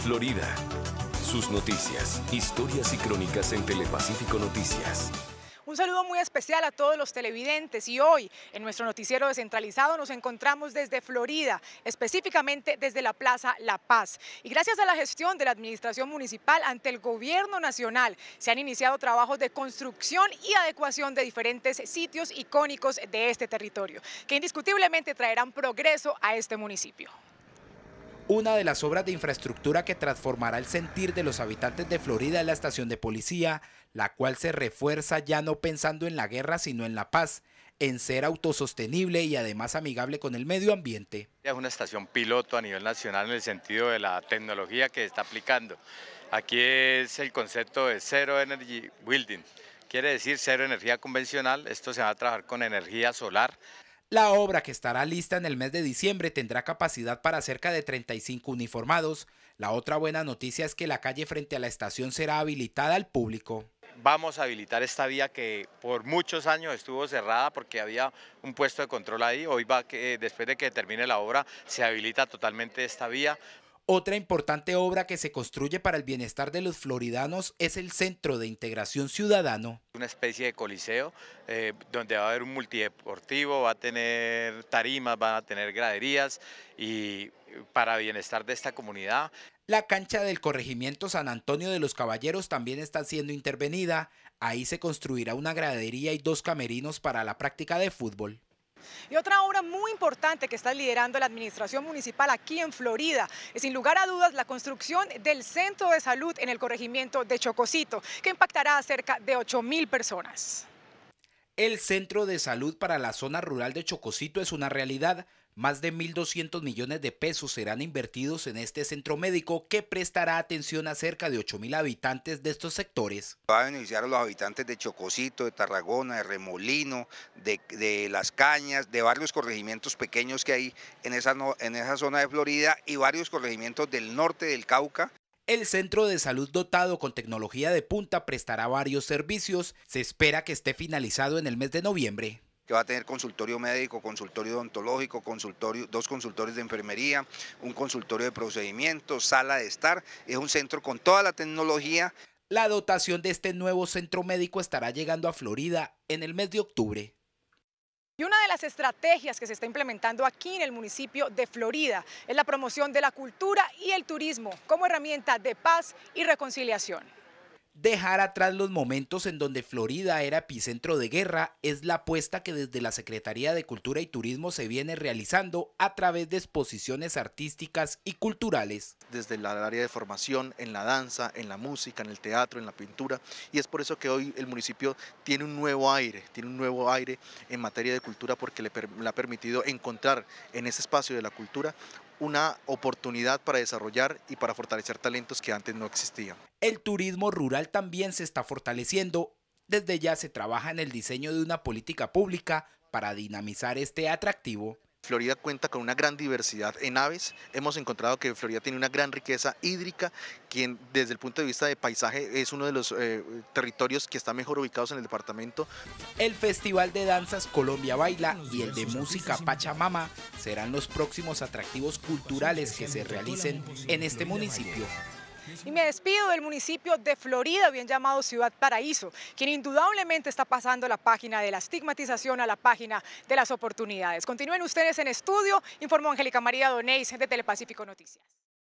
Florida. Sus noticias, historias y crónicas en Telepacífico Noticias. Un saludo muy especial a todos los televidentes y hoy en nuestro noticiero descentralizado nos encontramos desde Florida, específicamente desde la Plaza La Paz. Y gracias a la gestión de la Administración Municipal ante el Gobierno Nacional se han iniciado trabajos de construcción y adecuación de diferentes sitios icónicos de este territorio, que indiscutiblemente traerán progreso a este municipio. Una de las obras de infraestructura que transformará el sentir de los habitantes de Florida es la estación de policía, la cual se refuerza ya no pensando en la guerra sino en la paz, en ser autosostenible y además amigable con el medio ambiente. Es una estación piloto a nivel nacional en el sentido de la tecnología que está aplicando. Aquí es el concepto de Zero Energy Building, quiere decir cero energía convencional, esto se va a trabajar con energía solar. La obra, que estará lista en el mes de diciembre, tendrá capacidad para cerca de 35 uniformados. La otra buena noticia es que la calle frente a la estación será habilitada al público. Vamos a habilitar esta vía que por muchos años estuvo cerrada porque había un puesto de control ahí. Hoy va que eh, después de que termine la obra se habilita totalmente esta vía otra importante obra que se construye para el bienestar de los floridanos es el Centro de Integración Ciudadano. Una especie de coliseo eh, donde va a haber un multideportivo, va a tener tarimas, va a tener graderías y para bienestar de esta comunidad. La cancha del corregimiento San Antonio de los Caballeros también está siendo intervenida. Ahí se construirá una gradería y dos camerinos para la práctica de fútbol. Y otra obra muy importante que está liderando la Administración Municipal aquí en Florida es sin lugar a dudas la construcción del Centro de Salud en el corregimiento de Chococito que impactará a cerca de 8 mil personas. El Centro de Salud para la zona rural de Chococito es una realidad más de 1.200 millones de pesos serán invertidos en este centro médico que prestará atención a cerca de 8.000 habitantes de estos sectores. Va a beneficiar a los habitantes de Chococito, de Tarragona, de Remolino, de, Las Cañas, de varios corregimientos pequeños que hay en en esa zona de Florida y varios corregimientos del norte del Cauca. El centro de salud dotado con tecnología de punta prestará varios servicios. Se espera que esté finalizado en el mes de noviembre que va a tener consultorio médico, consultorio odontológico, consultorio, dos consultorios de enfermería, un consultorio de procedimientos, sala de estar. Es un centro con toda la tecnología. La dotación de este nuevo centro médico estará llegando a Florida en el mes de octubre. Y una de las estrategias que se está implementando aquí en el municipio de Florida es la promoción de la cultura y el turismo como herramienta de paz y reconciliación. Dejar atrás los momentos en donde Florida era epicentro de guerra es la apuesta que desde la Secretaría de Cultura y Turismo se viene realizando a través de exposiciones artísticas y culturales. Desde el área de formación, en la danza, en la música, en el teatro, en la pintura, y es por eso que hoy el municipio tiene un nuevo aire, tiene un nuevo aire en materia de cultura porque le, ha permitido encontrar en ese espacio de la cultura una oportunidad para desarrollar y para fortalecer talentos que antes no existían. El turismo rural también se está fortaleciendo. Desde ya se trabaja en el diseño de una política pública para dinamizar este atractivo Florida cuenta con una gran diversidad en aves. Hemos encontrado que Florida tiene una gran riqueza hídrica, quien desde el punto de vista de paisaje es uno de los eh, territorios que está mejor ubicados en el departamento. El Festival de Danzas Colombia Baila y el de Música Pachamama serán los próximos atractivos culturales que se realicen en este municipio. Y me despido del municipio de Florida, bien llamado Ciudad Paraíso, quien indudablemente está pasando la página de la estigmatización a la página de las oportunidades. Continúen ustedes en estudio, informó Angélica María Donéis de Telepacífico Noticias.